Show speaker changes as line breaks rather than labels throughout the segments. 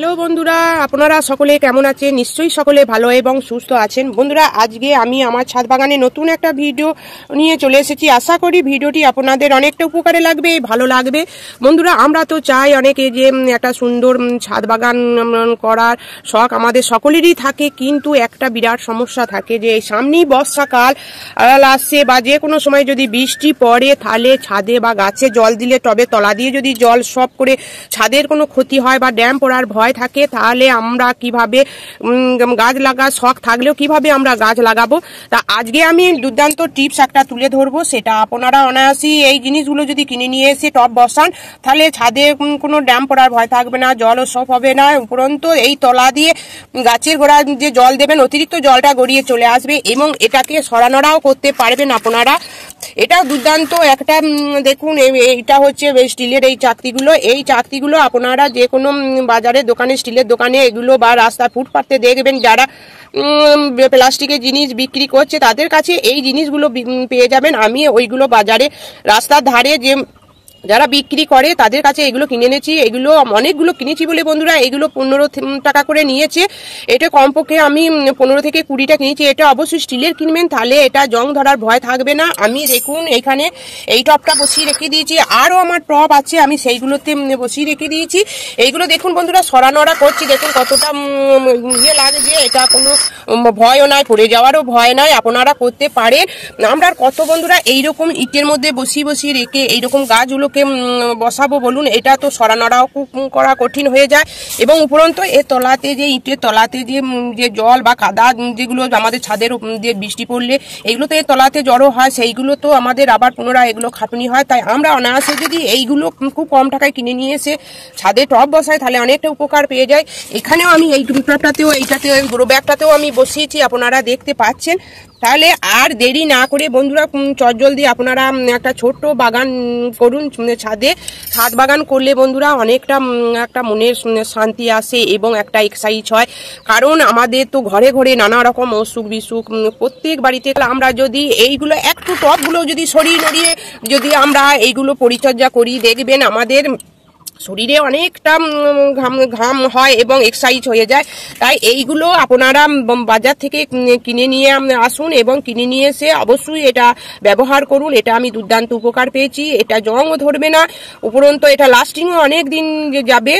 hello বন্ধুরা আপনারা সকলে কেমন আছেন নিশ্চয়ই সকলে ভালো এবং সুস্থ আছেন বন্ধুরা আজকে আমি আমার ছাদ বাগানে নতুন একটা ভিডিও নিয়ে চলে এসেছি আশা করি ভিডিওটি আপনাদের অনেকটা উপকারে লাগবে ভালো লাগবে বন্ধুরা আমরা তো চাই অনেকে যে একটা সুন্দর ছাদ বাগান করার শখ আমাদের সকলেরই থাকে কিন্তু একটা বিরাট সমস্যা থাকে যে সামনেই বর্ষাকাল আসছে বা যে কোনো সময় যদি বৃষ্টি পড়ে তাহলে ছাদে বা গাছে জল দিলে টবে তলা দিয়ে যদি জল সব করে ছাদের কোনো ক্ষতি হয় বা ড্যাম পড়ার ভয় ভয় থাকে তাহলে আমরা কিভাবে গাছ লাগা শখ থাকলেও কিভাবে আমরা গাছ লাগাবো তা আজকে আমি দুর্দান্ত টিপস একটা তুলে ধরবো সেটা আপনারা অনায়াসি এই জিনিসগুলো যদি কিনে নিয়ে এসে টপ বসান তাহলে ছাদে কোনো ড্যাম পড়ার ভয় থাকবে না জলও সব হবে না উপরন্তু এই তলা দিয়ে গাছের গোড়া যে জল দেবেন অতিরিক্ত জলটা গড়িয়ে চলে আসবে এবং এটাকে সরানোরাও করতে পারবেন আপনারা এটা দুর্দান্ত একটা দেখুন এইটা হচ্ছে স্টিলের এই চাকতিগুলো এই চাকতিগুলো আপনারা যে কোনো বাজারে দোকানে স্টিলের দোকানে এগুলো বা রাস্তা ফুটপাতে দেখবেন যারা প্লাস্টিকের জিনিস বিক্রি করছে তাদের কাছে এই জিনিসগুলো পেয়ে যাবেন আমি ওইগুলো বাজারে রাস্তার ধারে যে যারা বিক্রি করে তাদের কাছে এগুলো কিনে এনেছি এগুলো অনেকগুলো কিনেছি বলে বন্ধুরা এগুলো পনেরো টাকা করে নিয়েছে এটা কমপক্ষে আমি পনেরো থেকে কুড়িটা কিনেছি এটা অবশ্যই স্টিলের কিনবেন তাহলে এটা জং ধরার ভয় থাকবে না আমি দেখুন এখানে এই টপটা বসিয়ে রেখে দিয়েছি আরও আমার টপ আছে আমি সেইগুলোতে বসিয়ে রেখে দিয়েছি এইগুলো দেখুন বন্ধুরা সরানোরা করছি দেখুন কতটা ইয়ে লাগে যে এটা কোনো ভয়ও নাই পড়ে যাওয়ারও ভয় নাই আপনারা করতে পারেন আমরা কত বন্ধুরা এইরকম ইটের মধ্যে বসিয়ে বসিয়ে রেখে এইরকম গাছগুলো এগুলোকে বসাবো বলুন এটা তো সরানোটাও করা কঠিন হয়ে যায় এবং উপরন্ত এ তলাতে যে ইটের তলাতে যে যে জল বা কাদা যেগুলো আমাদের ছাদের দিয়ে বৃষ্টি পড়লে এগুলো তো এ তলাতে জড়ো হয় সেইগুলো তো আমাদের আবার পুনরায় এগুলো খাটুনি হয় তাই আমরা অনায়াসে যদি এইগুলো খুব কম টাকায় কিনে নিয়ে এসে ছাদে টপ বসাই তাহলে অনেকটা উপকার পেয়ে যায় এখানেও আমি এই টুকটাটাতেও এইটাতে গ্রো ব্যাগটাতেও আমি বসিয়েছি আপনারা দেখতে পাচ্ছেন তাহলে আর দেরি না করে বন্ধুরা দিয়ে আপনারা একটা ছোট্ট বাগান করুন ছাদে ছাদ বাগান করলে বন্ধুরা অনেকটা একটা মনের শান্তি আসে এবং একটা এক্সাইজ হয় কারণ আমাদের তো ঘরে ঘরে নানা রকম অসুখ বিসুখ প্রত্যেক বাড়িতে আমরা যদি এইগুলো একটু টপগুলো যদি সরিয়ে নড়িয়ে যদি আমরা এইগুলো পরিচর্যা করি দেখবেন আমাদের শরীরে অনেকটা ঘাম ঘাম হয় এবং এক্সারসাইজ হয়ে যায় তাই এইগুলো আপনারা বাজার থেকে কিনে নিয়ে আসুন এবং কিনে নিয়ে এসে অবশ্যই এটা ব্যবহার করুন এটা আমি দুর্দান্ত উপকার পেয়েছি এটা জংও ধরবে না উপরন্ত এটা লাস্টিংও অনেক দিন যাবে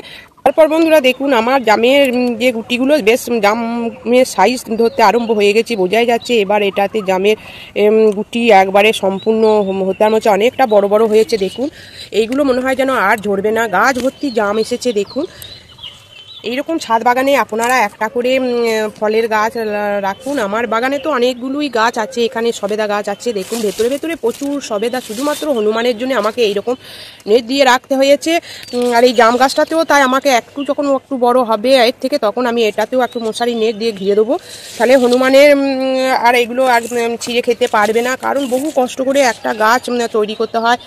তারপর বন্ধুরা দেখুন আমার জামের যে গুটিগুলো বেশ জামের সাইজ ধরতে আরম্ভ হয়ে গেছে বোঝাই যাচ্ছে এবার এটাতে জামের গুটি একবারে সম্পূর্ণ হতার মধ্যে অনেকটা বড় বড় হয়েছে দেখুন এইগুলো মনে হয় যেন আর ঝরবে না গাছ ভর্তি জাম এসেছে দেখুন এইরকম ছাদ বাগানে আপনারা একটা করে ফলের গাছ রাখুন আমার বাগানে তো অনেকগুলোই গাছ আছে এখানে সবেদা গাছ আছে দেখুন ভেতরে ভেতরে প্রচুর সবেদা শুধুমাত্র হনুমানের জন্য আমাকে এইরকম নেট দিয়ে রাখতে হয়েছে আর এই জাম গাছটাতেও তাই আমাকে একটু যখন একটু বড় হবে এর থেকে তখন আমি এটাতেও একটু মশারি নেট দিয়ে ঘিরে দেবো তাহলে হনুমানের আর এগুলো আর ছিঁড়ে খেতে পারবে না কারণ বহু কষ্ট করে একটা গাছ তৈরি করতে হয়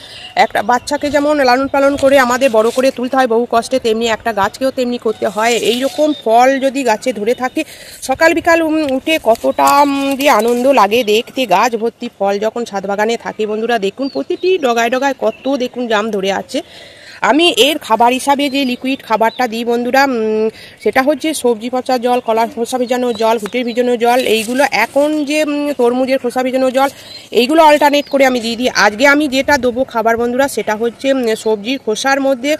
একটা বাচ্চাকে যেমন লালন পালন করে আমাদের বড় করে তুলতে হয় বহু কষ্টে তেমনি একটা গাছকেও তেমনি করতে হয় হয় এই রকম ফল যদি গাছে ধরে থাকে সকাল বিকাল উঠে কতটা যে আনন্দ লাগে দেখতে গাছ ভর্তি ফল যখন ছাদ বাগানে থাকে বন্ধুরা দেখুন প্রতিটি ডগায় ডগায় কত দেখুন জাম ধরে আছে আমি এর খাবার হিসাবে যে লিকুইড খাবারটা দিই বন্ধুরা সেটা হচ্ছে সবজি পচা জল কলার খোসা ভিজানো জল হুটের ভিজানো জল এইগুলো এখন যে তরমুজের খোসা ভিজানো জল এইগুলো অল্টারনেট করে আমি দিয়ে দিই আজকে আমি যেটা দেবো খাবার বন্ধুরা সেটা হচ্ছে সবজির খোসার মধ্যে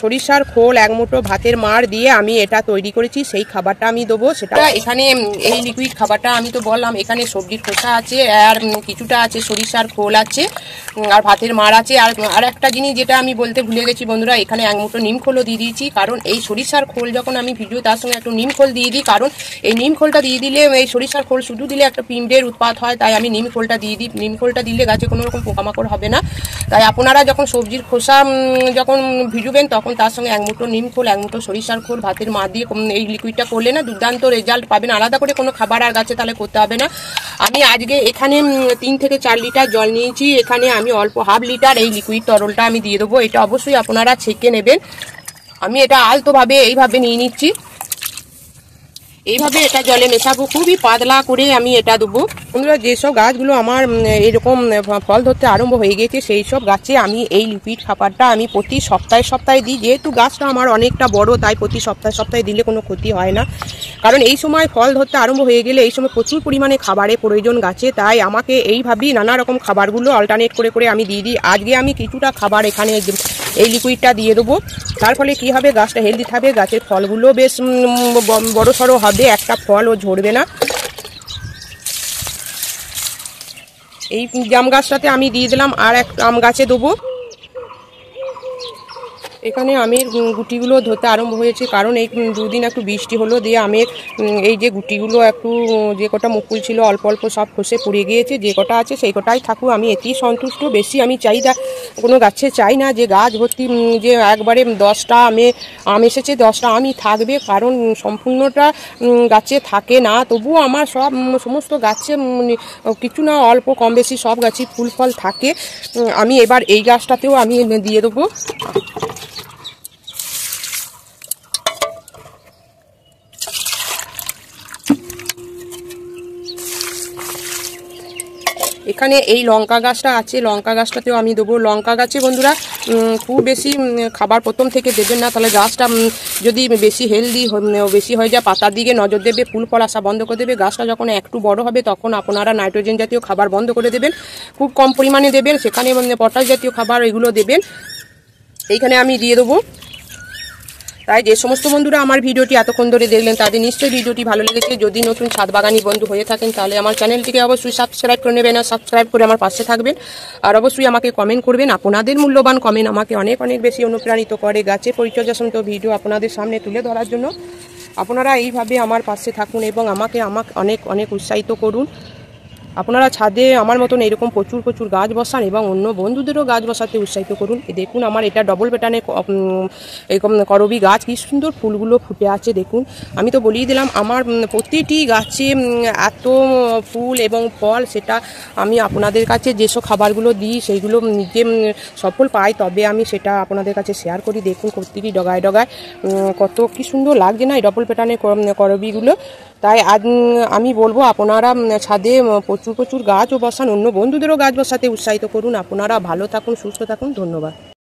সরিষার খোল এক মুঠো ভাতের মার দিয়ে আমি এটা তৈরি করেছি সেই খাবারটা আমি দেবো সেটা এখানে এই লিকুইড খাবারটা আমি তো বললাম এখানে সবজির খোসা আছে আর কিছুটা আছে সরিষার খোল আছে আর ভাতের মার আছে আর আর একটা জিনিস যেটা আমি বলতে ভুলে গেছি বন্ধুরা এখানে এক মুঠো নিম খোলও দিয়ে দিয়েছি কারণ এই সরিষার খোল যখন আমি ভিডিও তার সঙ্গে একটু নিম খোল দিয়ে দিই কারণ এই নিম খোলটা দিয়ে দিলে এই সরিষার খোল শুধু দিলে একটা পিঁপড়ের উৎপাত হয় তাই আমি নিম খোলটা দিয়ে দিই নিম খোলটা দিলে গাছে কোনো রকম পোকামাকড় হবে না তাই আপনারা যখন সবজির খোসা যখন ভিজুবেন তখন তার সঙ্গে এক মুঠো নিম খোল এক মুঠো সরিষার খোল ভাতের মা দিয়ে এই লিকুইডটা করলে না দুর্দান্ত রেজাল্ট পাবেন আলাদা করে কোনো খাবার আর গাছে তাহলে করতে হবে না আমি আজকে এখানে তিন থেকে চার লিটার জল নিয়েছি এখানে আমি অল্প হাফ লিটার এই লিকুইড তরলটা আমি দিয়ে দেবো এটা এটা অবশ্যই আপনারা ছেঁকে নেবেন আমি এটা আলতোভাবে এইভাবে নিয়ে নিচ্ছি এইভাবে এটা জলে মেশাবো খুবই পাতলা করে আমি এটা দেবো বন্ধুরা যেসব গাছগুলো আমার এরকম ফল ধরতে আরম্ভ হয়ে গেছে সেই সব গাছে আমি এই লিপিড খাবারটা আমি প্রতি সপ্তাহে সপ্তাহে দিই যেহেতু গাছটা আমার অনেকটা বড় তাই প্রতি সপ্তাহে সপ্তাহে দিলে কোনো ক্ষতি হয় না কারণ এই সময় ফল ধরতে আরম্ভ হয়ে গেলে এই সময় প্রচুর পরিমাণে খাবারের প্রয়োজন গাছে তাই আমাকে এইভাবেই নানা রকম খাবারগুলো অল্টারনেট করে করে আমি দিয়ে দিই আজকে আমি কিছুটা খাবার এখানে এই লিকুইডটা দিয়ে দেবো তার ফলে কী হবে গাছটা হেলদি থাকবে গাছের ফলগুলো বেশ বড় সড়ো হবে একটা ফলও ঝরবে না এই জাম গাছটাতে আমি দিয়ে দিলাম আর এক আম গাছে দেবো এখানে আমের গুটিগুলো ধরতে আরম্ভ হয়েছে কারণ এই দুদিন একটু বৃষ্টি হলো দিয়ে আমের এই যে গুটিগুলো একটু যে কটা মুকুল ছিল অল্প অল্প সব খসে পড়ে গিয়েছে যে কটা আছে সেই কটাই থাকুক আমি এতেই সন্তুষ্ট বেশি আমি চাহিদা কোনো গাছে চাই না যে গাছ ভর্তি যে একবারে দশটা আমে আম এসেছে দশটা আমই থাকবে কারণ সম্পূর্ণটা গাছে থাকে না তবু আমার সব সমস্ত গাছে কিছু না অল্প কম বেশি সব গাছে ফুল ফল থাকে আমি এবার এই গাছটাতেও আমি দিয়ে দেবো এখানে এই লঙ্কা গাছটা আছে লঙ্কা গাছটাতেও আমি দেবো লঙ্কা গাছে বন্ধুরা খুব বেশি খাবার প্রথম থেকে দেবেন না তাহলে গাছটা যদি বেশি হেলদি মানে বেশি হয়ে যায় পাতার দিকে নজর দেবে ফুল ফল আসা বন্ধ করে দেবে গাছটা যখন একটু বড় হবে তখন আপনারা নাইট্রোজেন জাতীয় খাবার বন্ধ করে দেবেন খুব কম পরিমাণে দেবেন সেখানে মানে পটাশ জাতীয় খাবার এগুলো দেবেন এইখানে আমি দিয়ে দেবো তাই যে সমস্ত বন্ধুরা আমার ভিডিওটি এতক্ষণ ধরে দেখলেন তাদের নিশ্চয়ই ভিডিওটি ভালো লেগেছে যদি নতুন ছাদ বাগানি বন্ধু হয়ে থাকেন তাহলে আমার চ্যানেলটিকে অবশ্যই সাবস্ক্রাইব করে নেবেন আর সাবস্ক্রাইব করে আমার পাশে থাকবেন আর অবশ্যই আমাকে কমেন্ট করবেন আপনাদের মূল্যবান কমেন্ট আমাকে অনেক অনেক বেশি অনুপ্রাণিত করে গাছে পরিচর্যা সন্ত ভিডিও আপনাদের সামনে তুলে ধরার জন্য আপনারা এইভাবে আমার পাশে থাকুন এবং আমাকে আমাকে অনেক অনেক উৎসাহিত করুন আপনারা ছাদে আমার মতন এরকম প্রচুর প্রচুর গাছ বসান এবং অন্য বন্ধুদেরও গাছ বসাতে উৎসাহিত করুন দেখুন আমার এটা ডবল বেটানে এরকম করবি গাছ কি সুন্দর ফুলগুলো ফুটে আছে দেখুন আমি তো বলিয়ে দিলাম আমার প্রতিটি গাছে এত ফুল এবং ফল সেটা আমি আপনাদের কাছে যেসব খাবারগুলো দিই সেইগুলো নিজে সফল পাই তবে আমি সেটা আপনাদের কাছে শেয়ার করি দেখুন প্রতিটি ডগায় ডগায় কত কি সুন্দর লাগছে না এই ডবল পেটানে করবিগুলো তাই আজ আমি বলবো আপনারা ছাদে প্রচুর প্রচুর প্রচুর গাছও বসান অন্য বন্ধুদেরও গাছ বসাতে উৎসাহিত করুন আপনারা ভালো থাকুন সুস্থ থাকুন ধন্যবাদ